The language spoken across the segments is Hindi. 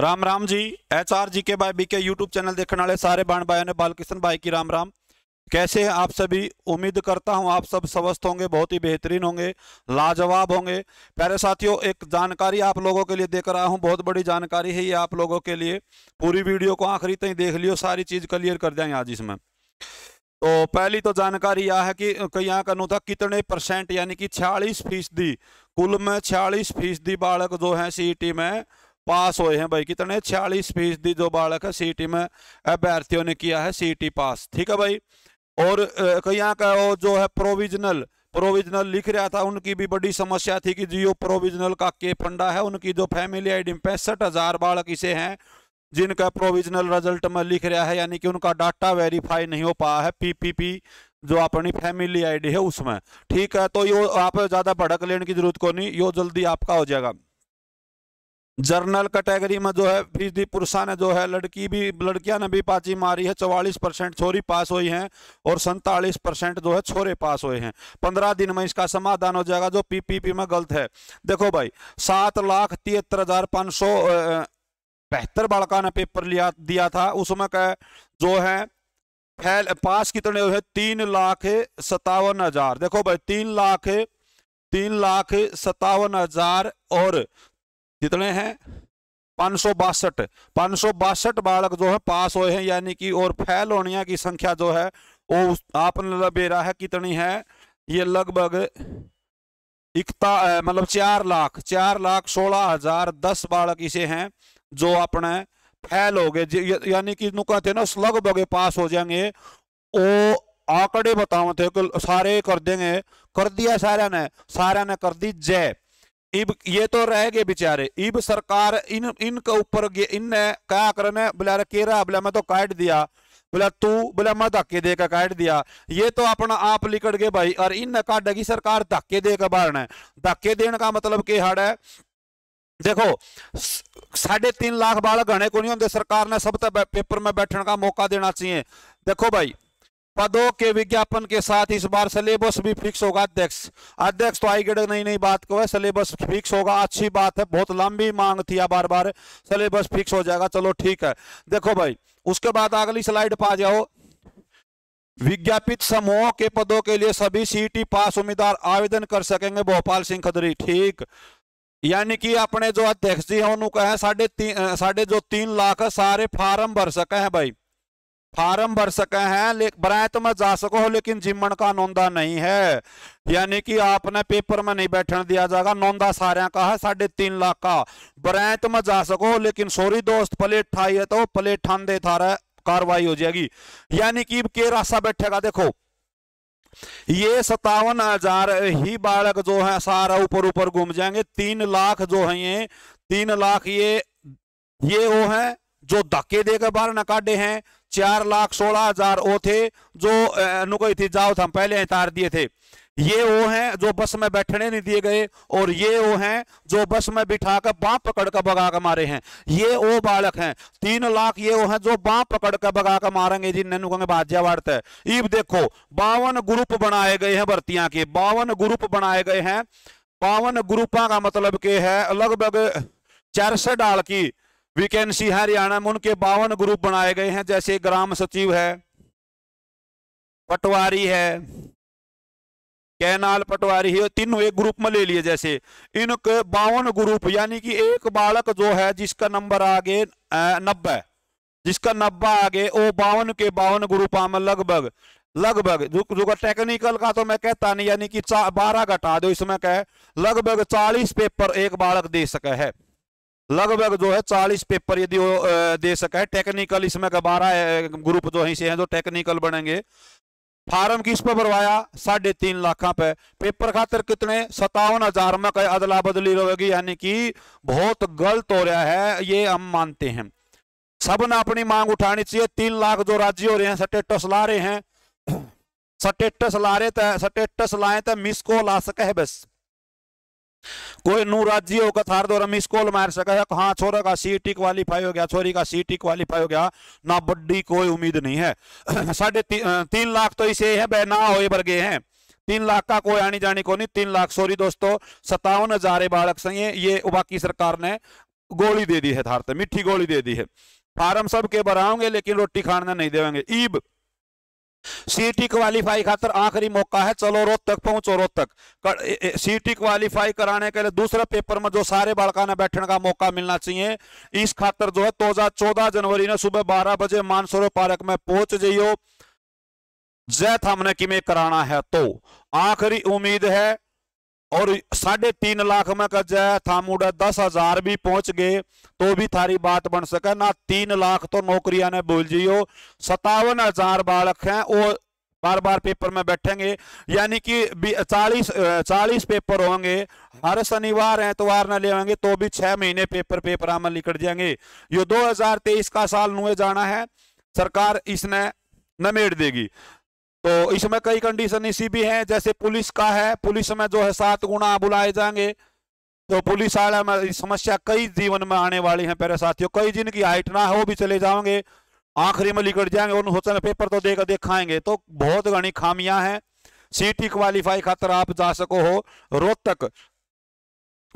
Ram Ram ji H R G के by B K YouTube channel देखने वाले सारे बाण भाइयों ने बालकृष्ण भाई की राम राम कैसे हैं आप सभी उम्मीद करता हूं आप सब स्वस्थ होंगे बहुत ही बेहतरीन होंगे लाजवाब होंगे प्यारे साथियों एक जानकारी आप लोगों के लिए देकर रहा हूं बहुत बड़ी जानकारी है ये आप लोगों के लिए पूरी वीडियो को आखिरी तक देख लियो सारी चीज़ क्लियर कर देंगे आज इसमें तो पहली तो जानकारी यह है कि यहाँ का था कितने परसेंट यानी कि छियालीस फीसदी कुल में छियालीस फीसदी बालक जो है सी e में पास हुए हैं भाई कितने छियालीस फीसदी जो बालक है सी में अभ्यर्थियों ने किया है सी पास ठीक है भाई और यहाँ का वो जो है प्रोविजनल प्रोविजनल लिख रहा था उनकी भी बड़ी समस्या थी कि जियो प्रोविजनल का के फंडा है उनकी जो फैमिली आईडी पैंसठ हजार बालक इसे हैं जिनका प्रोविजनल रिजल्ट में लिख रहा है यानी कि उनका डाटा वेरीफाई नहीं हो पाया है पीपीपी जो अपनी फैमिली आईडी है उसमें ठीक है तो यो आप ज़्यादा भड़क लेने की जरूरत को नहीं यो जल्दी आपका हो जाएगा जर्नल कैटेगरी में जो है फीसदी पुरुषा ने जो है लड़की भी लड़कियां ने भी पाची मारी है चौवालीस परसेंट छोरी पास हुई हैं और सैंतालीस परसेंट जो है छोरे पास हुए हैं पंद्रह दिन में इसका समाधान हो जाएगा जो पीपीपी में गलत है देखो भाई सात लाख तिहत्तर हजार पाँच सौ बेहतर बालका ने पेपर लिया दिया था उसमें का जो है फैल पास कितने हुए तीन लाख सतावन हजार देखो भाई तीन लाख तीन लाख सतावन हजार और कितने हैं पाँच सौ बासठ सौ बासठ बालक जो है पास हुए हैं यानी कि और फैल होनिया की संख्या जो है वो आपने बेरा है कितनी है ये लगभग इकता मतलब चार लाख चार लाख सोलह हजार दस बालक इसे हैं जो अपने फैल हो गए यानी कि कहते ना लगभग पास हो जाएंगे वो आंकड़े बताओ थे तो सारे कर देंगे कर दिया सारे ने सारे ने कर दी जय इब ये तो रह गए बेचारे इब सरकार इन इनके ऊपर इन क्या करने बोला केरा बोला मैं तो काट दिया बोला तू बोला मैं धक्के का काट दिया ये तो अपना आप लिकट गए भाई और इन काट की सरकार धक्के देकर है धक्के देने का मतलब के हड़ है देखो साढ़े तीन लाख बाल घने को नहीं होंगे सरकार ने सब तो पेपर में बैठने का मौका देना चाहिए देखो भाई पदों के विज्ञापन के साथ इस बार सिलेबस भी फिक्स होगा अध्यक्ष अध्यक्ष तो आई गेड़ नई नई बात को है सिलेबस फिक्स होगा अच्छी बात है बहुत लंबी मांग थी या बार बार सिलेबस फिक्स हो जाएगा चलो ठीक है देखो भाई उसके बाद अगली स्लाइड पर आ जाओ विज्ञापित समूह के पदों के लिए सभी सीटी पास उम्मीदवार आवेदन कर सकेंगे भोपाल सिंह खदरी ठीक यानी कि अपने जो अध्यक्ष जी हैं उन्होंने कहा साढ़े तीन साढ़े जो तीन लाख सारे फार्म भर सके हैं भाई फार्म भर सके हैं बराए तो मैं जा सको लेकिन जिम्मन का नौंदा नहीं है यानी कि आपने पेपर में नहीं बैठने दिया जाएगा नौंदा सारे का है साढ़े तीन लाख का बराए तो मैं जा सको लेकिन सॉरी दोस्त प्लेट ठाई है तो प्लेट ठान दे थारा कार्रवाई हो जाएगी यानी कि के रास्ता बैठेगा देखो ये सतावन हजार ही बालक जो है सारा ऊपर ऊपर घूम जाएंगे तीन लाख जो है ये तीन लाख ये ये वो है जो धक्के देकर बाहर न काटे हैं चार लाख सोलह हजार वो थे जो नुकोई थी जाओ हम पहले इतार दिए थे ये वो हैं जो बस में बैठने नहीं दिए गए और ये वो हैं जो बस में बिठाकर बाँ पकड़ कर भगा कर मारे हैं ये वो बालक हैं तीन लाख ये वो हैं जो बाँ पकड़ कर भगा कर मारेंगे जी नैनू कहेंगे भाज्या है ईब देखो बावन ग्रुप बनाए गए हैं भर्तियां के बावन ग्रुप बनाए गए हैं बावन ग्रुपा का मतलब के है लगभग चार सौ डाल की वैकेंसी है हरियाणा में उनके बावन ग्रुप बनाए गए हैं जैसे ग्राम सचिव है पटवारी है कैनाल पटवारी है तीनों एक ग्रुप में ले लिए जैसे इनके बावन ग्रुप यानी कि एक बालक जो है जिसका नंबर आगे नब्बे जिसका नब्बा आगे वो बावन के बावन ग्रुप में लगभग लगभग जो जो टेक्निकल का तो मैं कहता नहीं यानी कि बारह घटा दो इसमें क्या लगभग चालीस पेपर एक बालक दे सके है लगभग जो है चालीस पेपर यदि दे सका है टेक्निकल इसमें बारह ग्रुप जो है से हैं जो टेक्निकल बनेंगे फार्म किस पर भरवाया साढ़े तीन लाख पे पेपर खातर कितने सतावन हजार में कई अदला बदली रहेगी यानी कि बहुत गलत हो रहा है ये हम मानते हैं सब ने अपनी मांग उठानी चाहिए तीन लाख जो राज्य हो रहे हैं स्टेटस ला रहे हैं स्टेटस ला रहे थे स्टेटस लाए तो मिस को ला सके है बस कोई नू राज्य हो कथार दो रमेश स्कूल मार सका है हाँ छोरा का टी क्वालिफाई हो गया छोरी का टी क्वालिफाई हो गया ना बड्डी कोई उम्मीद नहीं है साढ़े ती, तीन लाख तो इसे है बह ना होए वर्गे हैं तीन लाख का कोई आनी जानी को नहीं तीन लाख सॉरी दोस्तों सत्तावन हजार बालक सही ये बाकी सरकार ने गोली दे दी है थारते मिठी गोली दे दी है फार्म सब के भराओगे लेकिन रोटी खाना नहीं देवेंगे ईब सीटी क्वालिफाई खातर आखिरी मौका है चलो रोज तक पहुंचो रोत तक सीटी क्वालिफाई कराने के लिए दूसरे पेपर में जो सारे ने बैठने का मौका मिलना चाहिए इस खातर जो है दो हजार चौदह जनवरी ने सुबह बारह बजे मानसरो पार्क में पहुंच जाइयो जय थामने की में कराना है तो आखिरी उम्मीद है और साढ़े तीन लाख में कह जाए था मुड़ा दस हजार भी पहुंच गए तो भी थारी बात बन सके ना तीन लाख तो नौकरिया ने बोल जियो सतावन हजार बालक हैं वो बार बार पेपर में बैठेंगे यानी कि चालीस चालीस पेपर होंगे हर शनिवार एतवार न लेंगे तो भी छह महीने पेपर पेपर में निकट जाएंगे ये दो का साल नुए जाना है सरकार इसने नमेड़ देगी तो इसमें कई कंडीशन इसी भी हैं जैसे पुलिस का है पुलिस में जो है सात गुना बुलाए जाएंगे तो पुलिस वाले में समस्या कई जीवन में आने वाली है मेरे साथियों कई जिनकी हाइट ना हो भी चले जाओगे आखिरी में लिकट जाएंगे उन सोचा पेपर तो देकर देखाएंगे तो बहुत घनी खामियां हैं सीटी क्वालिफाई खातर आप जा सको हो रोहतक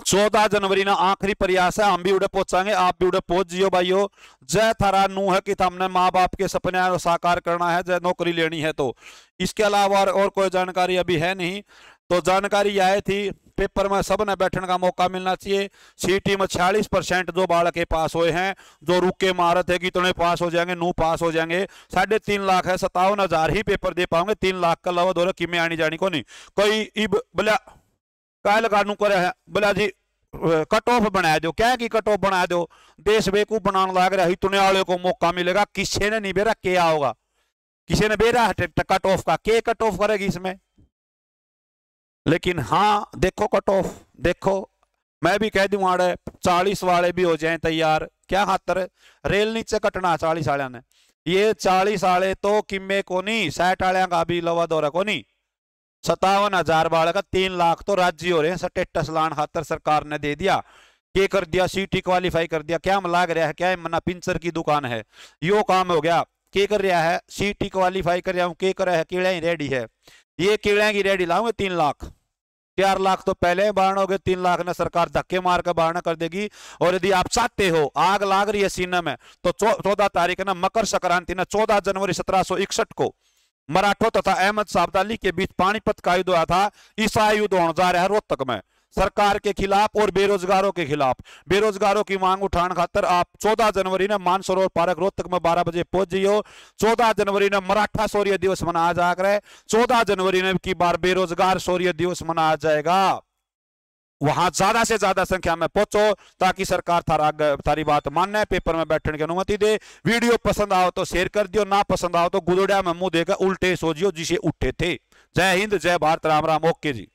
चौदह जनवरी ना आखिरी प्रयास है हम भी उड़े पहुंचाएंगे आप भी उड़े पहुंच जियो भाइयों जय थारा नू है कि तो हमने माँ बाप के सपने साकार करना है जय नौकरी लेनी है तो इसके अलावा और, और कोई जानकारी अभी है नहीं तो जानकारी आए थी पेपर में सब ने बैठने का मौका मिलना चाहिए सीटी में छियालीस परसेंट जो बालक के पास हुए हैं जो रुके थे कि तुम्हें तो पास हो जाएंगे नू पास हो जाएंगे साढ़े तीन लाख है सत्तावन हजार ही पेपर दे पाओगे तीन लाख का लवा दो कि में आनी जानी को नहीं कोई इब बोला कायलगार कर बोला जी कट ऑफ बनाया दो कह की कट ऑफ बनाया दो देश बेकूफ बनाने लग रहा ही तुने को मौका मिलेगा किसी ने नहीं बेरा के आओगा किसी ने बेरा कट ऑफ का के कट ऑफ करेगी इसमें लेकिन हाँ देखो कट ऑफ देखो मैं भी कह दूं आड़े चालीस वाले भी हो जाए तैयार क्या खातर रेल नीचे कटना चालीस वाले ने ये चालीस वाले तो किमे को नहीं सैट वाले का भी लवा दौरा को नहीं सतावन हजार बाढ़ का तीन लाख तो राज्य हो रहे हैं स्टेटस लान खातर सरकार ने दे दिया के कर दिया सीटी क्वालिफाई कर दिया क्या लाग रहा है क्या है मना पिंचर की दुकान है यो काम हो गया के कर रहा है सीटी क्वालिफाई कर रहा हूँ के कर है कीड़ा ही रेडी है ये कीड़ा की रेडी लाऊंगे तीन लाख चार लाख तो पहले बारण हो गए तीन लाख ने सरकार धक्के मार कर बारण कर देगी और यदि आप चाहते हो आग लाग रही है सीना में तो चौदह तारीख ना मकर संक्रांति ना चौदह जनवरी सत्रह को मराठों तथा अहमद साबदाली के बीच पानीपत का युद्ध हुआ था ईसाई युद्ध होने जा रहा है रोहतक में सरकार के खिलाफ और बेरोजगारों के खिलाफ बेरोजगारों की मांग उठान खातर आप 14 जनवरी ने मानसरोवर पार्क रोहतक में 12 बजे पहुंच जाइयो 14 जनवरी ने मराठा शौर्य दिवस मनाया जा रहा है 14 जनवरी ने की बार बेरोजगार शौर्य दिवस मनाया जाएगा वहां ज्यादा से ज्यादा संख्या में पहुंचो ताकि सरकार थारा थारी बात माने पेपर में बैठने की अनुमति दे वीडियो पसंद आओ तो शेयर कर दियो ना पसंद आओ तो गुदड़िया में मुंह देकर उल्टे सोजियो जिसे उठे थे जय हिंद जय भारत राम राम ओके जी